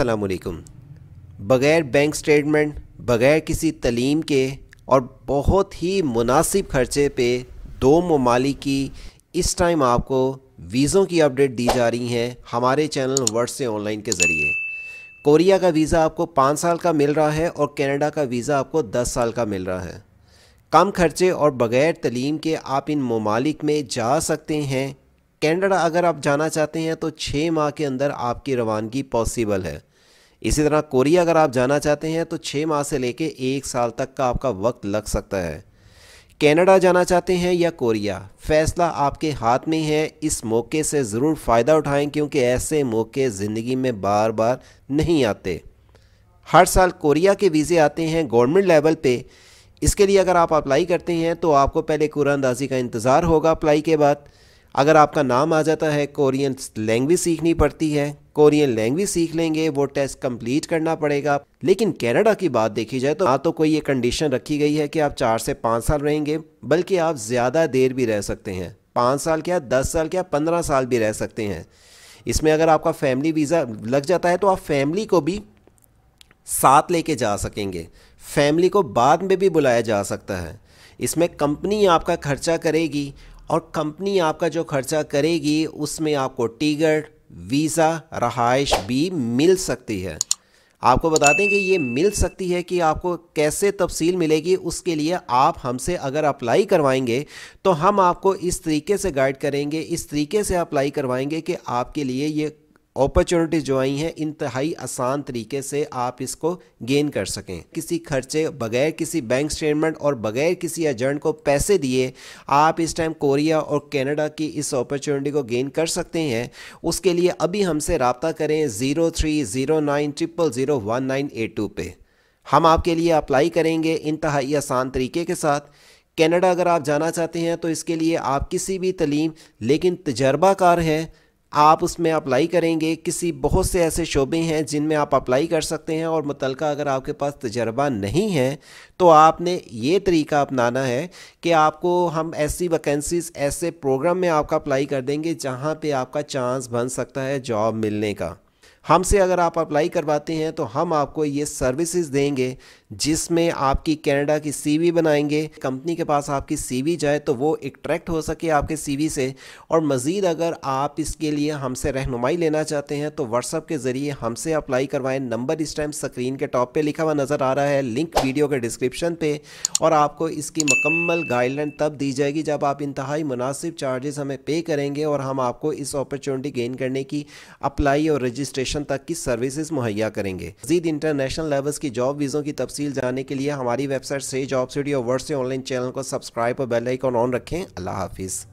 असलकम बग़ैर bank statement बग़ैर किसी तलीम के और बहुत ही मुनासिब खर्चे पे दो ममालिक की इस टाइम आपको वीज़ों की अपडेट दी जा रही हैं हमारे चैनल वर्ड से ऑनलाइन के ज़रिए कोरिया का वीज़ा आपको पाँच साल का मिल रहा है और कनाडा का वीज़ा आपको दस साल का मिल रहा है कम खर्चे और बग़ैर तलीम के आप इन ममालिक में जा सकते हैं कैनेडा अगर आप जाना चाहते हैं तो छः माह के अंदर आपकी रवानगी पॉसिबल है इसी तरह कोरिया अगर आप जाना चाहते हैं तो छः माह से लेके एक साल तक का आपका वक्त लग सकता है कनाडा जाना चाहते हैं या कोरिया फैसला आपके हाथ में है इस मौके से ज़रूर फ़ायदा उठाएं क्योंकि ऐसे मौके ज़िंदगी में बार बार नहीं आते हर साल कोरिया के वीज़े आते हैं गवर्नमेंट लेवल पे इसके लिए अगर आप अप्लाई करते हैं तो आपको पहले कुरानंदाजी का इंतज़ार होगा अप्लाई के बाद अगर आपका नाम आ जाता है कोरियन लैंग्वेज सीखनी पड़ती है कोरियन लैंग्वेज सीख लेंगे वो टेस्ट कंप्लीट करना पड़ेगा लेकिन कनाडा की बात देखी जाए तो ना तो कोई ये कंडीशन रखी गई है कि आप चार से पाँच साल रहेंगे बल्कि आप ज़्यादा देर भी रह सकते हैं पाँच साल क्या दस साल क्या पंद्रह साल भी रह सकते हैं इसमें अगर आपका फैमिली वीज़ा लग जाता है तो आप फैमिली को भी साथ लेके जा सकेंगे फैमिली को बाद में भी बुलाया जा सकता है इसमें कंपनी आपका खर्चा करेगी और कंपनी आपका जो खर्चा करेगी उसमें आपको टिकट वीज़ा रहाइश भी मिल सकती है आपको बता दें कि ये मिल सकती है कि आपको कैसे तफसील मिलेगी उसके लिए आप हमसे अगर अप्लाई करवाएंगे तो हम आपको इस तरीके से गाइड करेंगे इस तरीके से अप्लाई करवाएंगे कि आपके लिए ये अपॉर्चुनिटी जो आई हैं इंतहाई आसान तरीके से आप इसको गेन कर सकें किसी खर्चे बगैर किसी बैंक स्टेटमेंट और बगैर किसी एजेंट को पैसे दिए आप इस टाइम कोरिया और कनाडा की इस अपॉर्चुनिटी को गेन कर सकते हैं उसके लिए अभी हमसे रबता करें zero three zero nine triple zero one nine eight two पे हम आपके लिए अप्लाई करेंगे इंतहाई आसान तरीके के साथ कनाडा अगर आप जाना चाहते हैं तो इसके लिए आप किसी भी तलीम लेकिन तजर्बाकार हैं आप उसमें अप्लाई करेंगे किसी बहुत से ऐसे शोबे हैं जिनमें आप अप्लाई कर सकते हैं और मुतलका अगर आपके पास तजर्बा नहीं है तो आपने ये तरीका अपनाना है कि आपको हम ऐसी वैकेंसीज ऐसे प्रोग्राम में आपका अप्लाई कर देंगे जहाँ पे आपका चांस बन सकता है जॉब मिलने का हमसे अगर आप अप्लाई करवाते हैं तो हम आपको ये सर्विसेज देंगे जिसमें आपकी कनाडा की सीवी बनाएंगे कंपनी के पास आपकी सीवी जाए तो वो एक्ट्रैक्ट हो सके आपके सीवी से और मज़ीद अगर आप इसके लिए हमसे रहनुमाई लेना चाहते हैं तो व्हाट्सअप के ज़रिए हमसे अप्लाई करवाएं नंबर इस टाइम स्क्रीन के टॉप पे लिखा हुआ नज़र आ रहा है लिंक वीडियो के डिस्क्रिप्शन पर और आपको इसकी मकम्मल गाइडलाइन तब दी जाएगी जब आप इंतहाई मुनासिब चार्जेस हमें पे करेंगे और हम आपको इस अपॉर्चुनिटी गेन करने की अप्लाई और रजिस्ट्रेशन सेक्शन तक की सर्विसेज मुहैया करेंगे मजीद इंटरनेशनल लेवल्स की जॉब वीज़ों की तफसील जानने के लिए हमारी वेबसाइट से जॉब सीडी और वर्ड से ऑनलाइन चैनल को सब्सक्राइब और बेलाइकॉन ऑन रखें अल्लाह हाफिज़